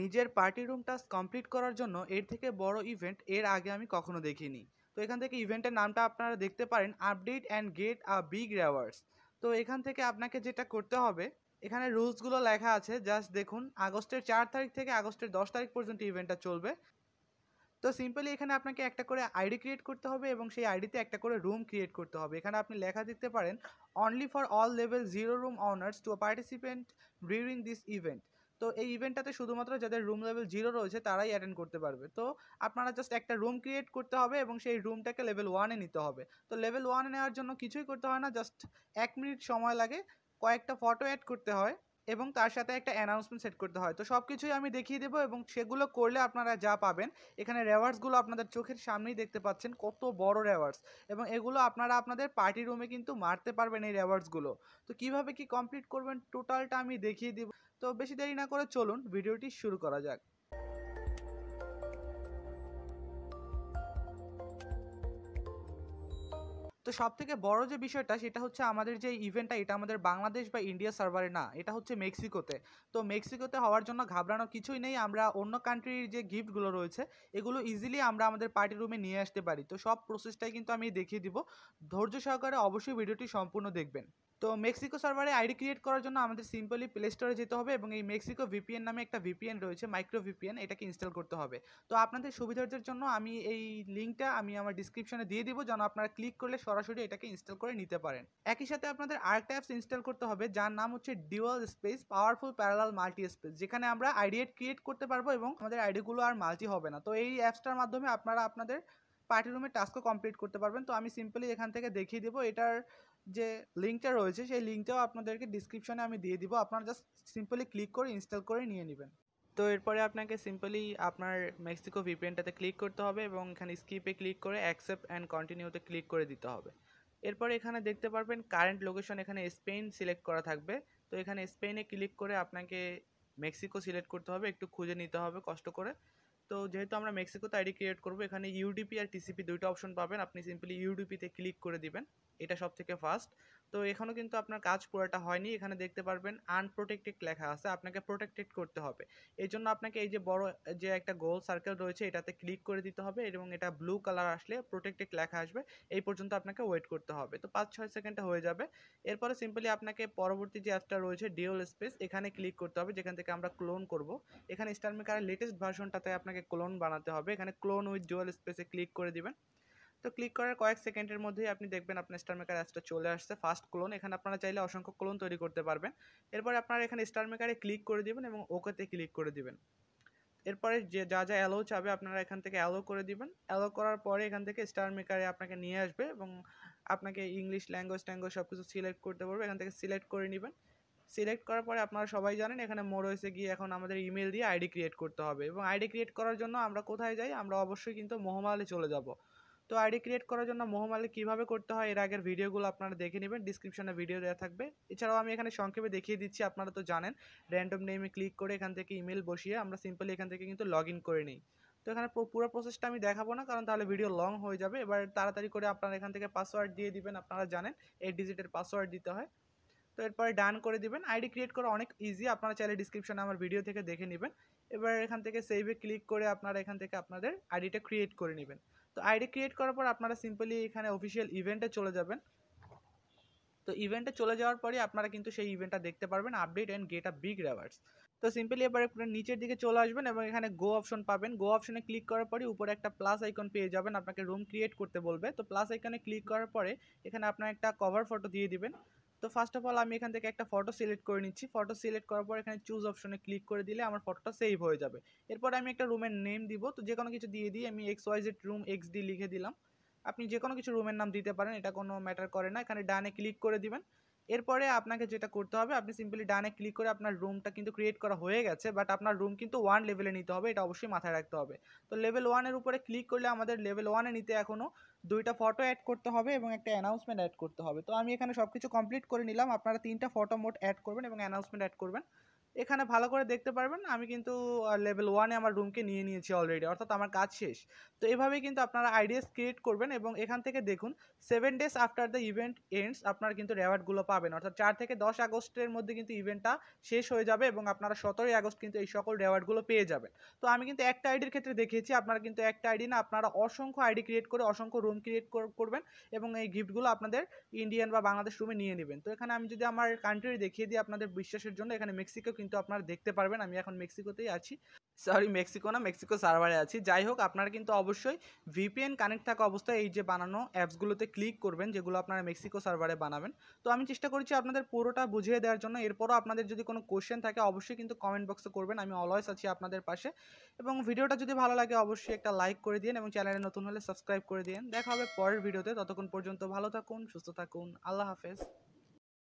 নিজের party room task complete করার জন্য এর থেকে বড় ইভেন্ট এর আগে আমি কখনো দেখিনি তো এখান থেকে ইভেন্টের নামটা আপনারা দেখতে পারেন update and get a big rewards তো এখান থেকে আপনাকে যেটা করতে হবে এখানে রুলসগুলো লেখা আছে জাস্ট দেখুন আগস্টের চার তারিখ থেকে আগস্টের দশ তারিখ পর্যন্ত ইভেন্টটা চলবে তো সিম্পলি এখানে আপনাকে একটা করে আইডি ক্রিয়েট করতে হবে এবং সেই আইডিতে একটা করে রুম ক্রিয়েট করতে হবে এখানে আপনি লেখা দেখতে পারেন only for all level zero room owners to participant during this event তো এই ইভেন্টটাতে শুধুমাত্র যাদের রুম লেভেল জিরো রয়েছে তারাই অ্যাটেন্ড করতে পারবে তো আপনারা জাস্ট একটা রুম ক্রিয়েট করতে হবে এবং সেই রুমটাকে লেভেল ওয়ানে নিতে হবে তো লেভেল ওয়ানে নেওয়ার জন্য কিছুই করতে হয় না জাস্ট এক মিনিট সময় লাগে কয়েকটা ফটো অ্যাড করতে হয় এবং তার সাথে একটা অ্যানাউন্সমেন্ট সেট করতে হয় তো সব কিছুই আমি দেখিয়ে দেবো এবং সেগুলো করলে আপনারা যা পাবেন এখানে রেওয়ার্ডসগুলো আপনাদের চোখের সামনেই দেখতে পাচ্ছেন কত বড় রেওয়ার্ডস এবং এগুলো আপনারা আপনাদের পার্টি রুমে কিন্তু মারতে পারবেন এই রেওয়ার্ডসগুলো তো কিভাবে কি কমপ্লিট করবেন টোটালটা আমি দেখিয়ে দেবো তো বেশি দেরি না করে চলুন ভিডিওটি শুরু করা যাক তো সব থেকে বড় যে বিষয়টা সেটা হচ্ছে আমাদের যে ইভেন্টটা এটা আমাদের বাংলাদেশ বা ইন্ডিয়া সার্ভারে না এটা হচ্ছে মেক্সিকোতে তো মেক্সিকোতে হওয়ার জন্য ঘাবড়ানো কিছুই নেই আমরা অন্য কান্ট্রির যে গিফটগুলো রয়েছে এগুলো ইজিলি আমরা আমাদের পার্টি রুমে নিয়ে আসতে পারি তো সব প্রসেসটাই কিন্তু আমি দেখিয়ে দিব ধৈর্য সহকারে অবশ্যই ভিডিওটি সম্পূর্ণ দেখবেন তো মেক্সিকো সার্ভারে আইডি ক্রিয়েট করার জন্য আমাদের সিম্পলি প্লে স্টোরে যেতে হবে এবং এই মেক্সিকো ভিপিএন নামে একটা ভিপিএন রয়েছে মাইক্রো ভিপিএন এটাকে ইনস্টল করতে হবে তো আপনাদের সুবিধার্থের জন্য আমি এই লিঙ্কটা আমি আমার ডিসক্রিপশনে দিয়ে দিব যেন আপনারা ক্লিক করলে সরাসরি এটাকে ইনস্টল করে নিতে পারেন একই সাথে আপনাদের আরেকটা অ্যাপস ইনস্টল করতে হবে যার নাম হচ্ছে ডিওয়াল space powerful parallel multi space যেখানে আমরা আইডিয়েট ক্রিয়েট করতে পারবো এবং আমাদের আইডিগুলো আর মাল্টি হবে না তো এই অ্যাপসটার মাধ্যমে আপনারা আপনাদের পার্টি রুমের টাস্কও কমপ্লিট করতে পারবেন তো আমি সিম্পলি এখান থেকে দেখিয়ে দেবো এটার যে লিঙ্কটা রয়েছে সেই লিঙ্কটাও আপনাদেরকে ডিসক্রিপশানে আমি দিয়ে দিব আপনারা জাস্ট সিম্পলি ক্লিক করে ইনস্টল করে নিয়ে নেবেন তো এরপরে আপনাকে সিম্পলি আপনার মেক্সিকো ভিপিএনটাতে ক্লিক করতে হবে এবং এখানে স্কিপে ক্লিক করে অ্যাকসেপ্ট অ্যান্ড কন্টিনিউতে ক্লিক করে দিতে হবে এরপরে এখানে দেখতে পারবেন কারেন্ট লোকেশন এখানে স্পেন সিলেক্ট করা থাকবে তো এখানে স্পেনে ক্লিক করে আপনাকে মেক্সিকো সিলেক্ট করতে হবে একটু খুঁজে নিতে হবে কষ্ট করে তো যেহেতু আমরা মেক্সিকোতে আইডি ক্রিয়েট করবো এখানে ইউডিপি আর টিসিপি দুইটা অপশন পাবেন আপনি সিম্পলি ইউডিপিতে ক্লিক করে দিবেন এটা সব থেকে ফার্স্ট তো এখানেও কিন্তু আপনার কাজ পুরোটা হয়নি এখানে দেখতে পারবেন আনপ্রোটেক্টেড লেখা আছে আপনাকে প্রোটেক্টেড করতে হবে এই জন্য আপনাকে এই যে বড় যে একটা গোল সার্কেল রয়েছে এটাতে ক্লিক করে দিতে হবে এবং এটা ব্লু কালার আসলে প্রোটেক্টেড লেখা আসবে এই পর্যন্ত আপনাকে ওয়েট করতে হবে তো পাঁচ ছয় সেকেন্ডটা হয়ে যাবে এরপরে সিম্পলি আপনাকে পরবর্তী যে অ্যাপটা রয়েছে ডিওল স্পেস এখানে ক্লিক করতে হবে যেখান থেকে আমরা ক্লোন করব এখানে স্টারমেকারের লেটেস্ট ভার্সনটাতে আপনাকে ক্লোন বানাতে হবে এখানে ক্লোন উইথ ডিওল স্পেসে ক্লিক করে দিবেন তো ক্লিক করার কয়েক সেকেন্ডের মধ্যেই আপনি দেখবেন আপনার স্টার মেকার অ্যাপসটা চলে আসছে ফার্স্ট ক্লোন এখানে আপনারা চাইলে অসংখ্য ক্লোন তৈরি করতে পারবেন এরপর আপনারা এখানে স্টার মেকারে ক্লিক করে দিবেন এবং ওকেতে ক্লিক করে দেবেন এরপরে যে যা যা অ্যালো চাবে আপনারা এখান থেকে অ্যালো করে দিবেন অ্যালো করার পরে এখান থেকে স্টার মেকারে আপনাকে নিয়ে আসবে এবং আপনাকে ইংলিশ ল্যাঙ্গুয়েজ ট্যাঙ্গুয়েজ সব কিছু সিলেক্ট করতে পারবে এখান থেকে সিলেক্ট করে নেবেন সিলেক্ট করার পরে আপনারা সবাই জানেন এখানে মোর হয়েছে গিয়ে এখন আমাদের ইমেল দিয়ে আইডি ক্রিয়েট করতে হবে এবং আইডি ক্রিয়েট করার জন্য আমরা কোথায় যাই আমরা অবশ্যই কিন্তু মোহমালে চলে যাব তো আইডি ক্রিয়েট করার জন্য মোহমালে কীভাবে করতে হয় এর আগের ভিডিওগুলো আপনারা দেখে নেবেন ডিসক্রিপশনে ভিডিও দেওয়া থাকবে এছাড়াও আমি এখানে সংক্ষেপে দেখিয়ে দিচ্ছি আপনারা তো জানেন র্যান্ডম নেমে ক্লিক করে এখান থেকে ইমেল বসিয়ে আমরা সিম্পলি এখান থেকে কিন্তু লগ করে নিই তো এখানে পুরো প্রসেসটা আমি দেখাবো না কারণ তাহলে ভিডিও লং হয়ে যাবে এবার তাড়াতাড়ি করে আপনারা এখান থেকে পাসওয়ার্ড দিয়ে দিবেন আপনারা জানেন এই ডিজিটের পাসওয়ার্ড দিতে হয় তো এরপরে ডান করে দিবেন আইডি ক্রিয়েট করা অনেক ইজি আপনারা চাইলে ডিসক্রিপশানে আমার ভিডিও থেকে দেখে নেবেন এবার এখান থেকে সেভে ক্লিক করে আপনারা এখান থেকে আপনাদের আইডিটা ক্রিয়েট করে নেবেন তো আইডি ক্রিয়েট করার পর আপনারা সিম্পলি এখানে অফিসিয়াল ইভেন্টে চলে যাবেন তো ইভেন্টে চলে যাওয়ার পরে আপনারা কিন্তু সেই ইভেন্টটা দেখতে পারবেন update and get a big rewards তো সিম্পলি এবার নিচের দিকে চলে আসবেন এবং এখানে গো অপশন পাবেন গো অপশনে ক্লিক করার পরে উপরে একটা প্লাস আইকন পেয়ে যাবেন আপনাকে রুম ক্রিয়েট করতে বলবে তো প্লাস আইকনে ক্লিক করার পরে এখানে আপনার একটা কভার ফটো দিয়ে দিবেন তো ফার্স্ট অফ অল আমি এখান থেকে একটা ফটো সিলেক্ট করে নিচ্ছি ফটো সিলেক্ট করার পর এখানে চুজ অপশনে ক্লিক করে দিলে আমার ফটোটা সেভ হয়ে যাবে এরপর আমি একটা রুমের নেম দিব তো যে কোনো কিছু দিয়ে দিই আমি X Y Z room X D লিখে দিলাম আপনি যে কোনো কিছু রুমের নাম দিতে পারেন এটা কোনো ম্যাটার করে না এখানে ডানে ক্লিক করে দিবেন এরপরে আপনাকে যেটা করতে হবে আপনি সিম্পলি ডানে ক্লিক করে আপনার রুমটা কিন্তু ক্রিয়েট করা হয়ে গেছে বাট আপনার রুম কিন্তু ওয়ান লেভেলে নিতে হবে এটা অবশ্যই মাথায় রাখতে হবে তো লেভেল ওয়ানের উপরে ক্লিক করলে আমাদের লেভেল ওয়ানে নিতে এখনও দুইটা ফটো অ্যাড করতে হবে এবং একটা অ্যানাউন্সমেন্ট অ্যাড করতে হবে তো আমি এখানে সব কিছু কমপ্লিট করে নিলাম আপনারা তিনটা ফটো মোট অ্যাড করবেন এবং অ্যানাউন্সমেন্ট অ্যাড করবেন এখানে ভালো করে দেখতে পারবেন আমি কিন্তু লেভেল ওয়ানে আমার রুমকে নিয়ে নিয়েছি অলরেডি অর্থাৎ আমার কাজ শেষ তো এভাবেই কিন্তু আপনারা আইডিয়াস ক্রিয়েট করবেন এবং এখান থেকে দেখুন seven days after the event ends আপনারা কিন্তু রেওয়ার্ডগুলো পাবেন অর্থাৎ চার থেকে দশ আগস্টের মধ্যে কিন্তু ইভেন্টটা শেষ হয়ে যাবে এবং আপনারা সতেরোই আগস্ট কিন্তু এই সকল রেওয়ার্ডগুলো পেয়ে যাবেন তো আমি কিন্তু একটা আইডির ক্ষেত্রে দেখিয়েছি আপনারা কিন্তু একটা আইডি না আপনারা অসংখ্য আইডি ক্রিয়েট করে অসংখ্য রুম ক্রিয়েট করবেন এবং এই গিফটগুলো আপনাদের ইন্ডিয়ান বা বাংলাদেশ রুমে নিয়ে নেবেন তো এখানে আমি যদি আমার কান্ট্রি দেখিয়ে দিই আপনাদের বিশ্বাসের জন্য এখানে মেক্সিকো কিন্তু কিন্তু আপনারা দেখতে পারবেন আমি এখন মেক্সিকোতেই আছি সরি মেক্সিকো না মেক্সিকো সার্ভারে আছি যাই হোক আপনারা কিন্তু অবশ্যই ভিপিএন কানেক্ট থাকা অবস্থায় এই যে বানানো অ্যাপসগুলোতে ক্লিক করবেন যেগুলো আপনারা মেক্সিকো সার্ভারে বানাবেন তো আমি চেষ্টা করছি আপনাদের পুরোটা বুঝিয়ে দেওয়ার জন্য এরপরও আপনাদের যদি কোনো কোশ্চেন থাকে অবশ্যই কিন্তু কমেন্ট বক্সে করবেন আমি অলওয়েজ আছি আপনাদের পাশে এবং ভিডিওটা যদি ভালো লাগে অবশ্যই একটা লাইক করে দিন এবং চ্যানেলে নতুন হলে সাবস্ক্রাইব করে দিন দেখা হবে পরের ভিডিওতে ততক্ষণ পর্যন্ত ভালো থাকুন সুস্থ থাকুন আল্লাহ হাফেজ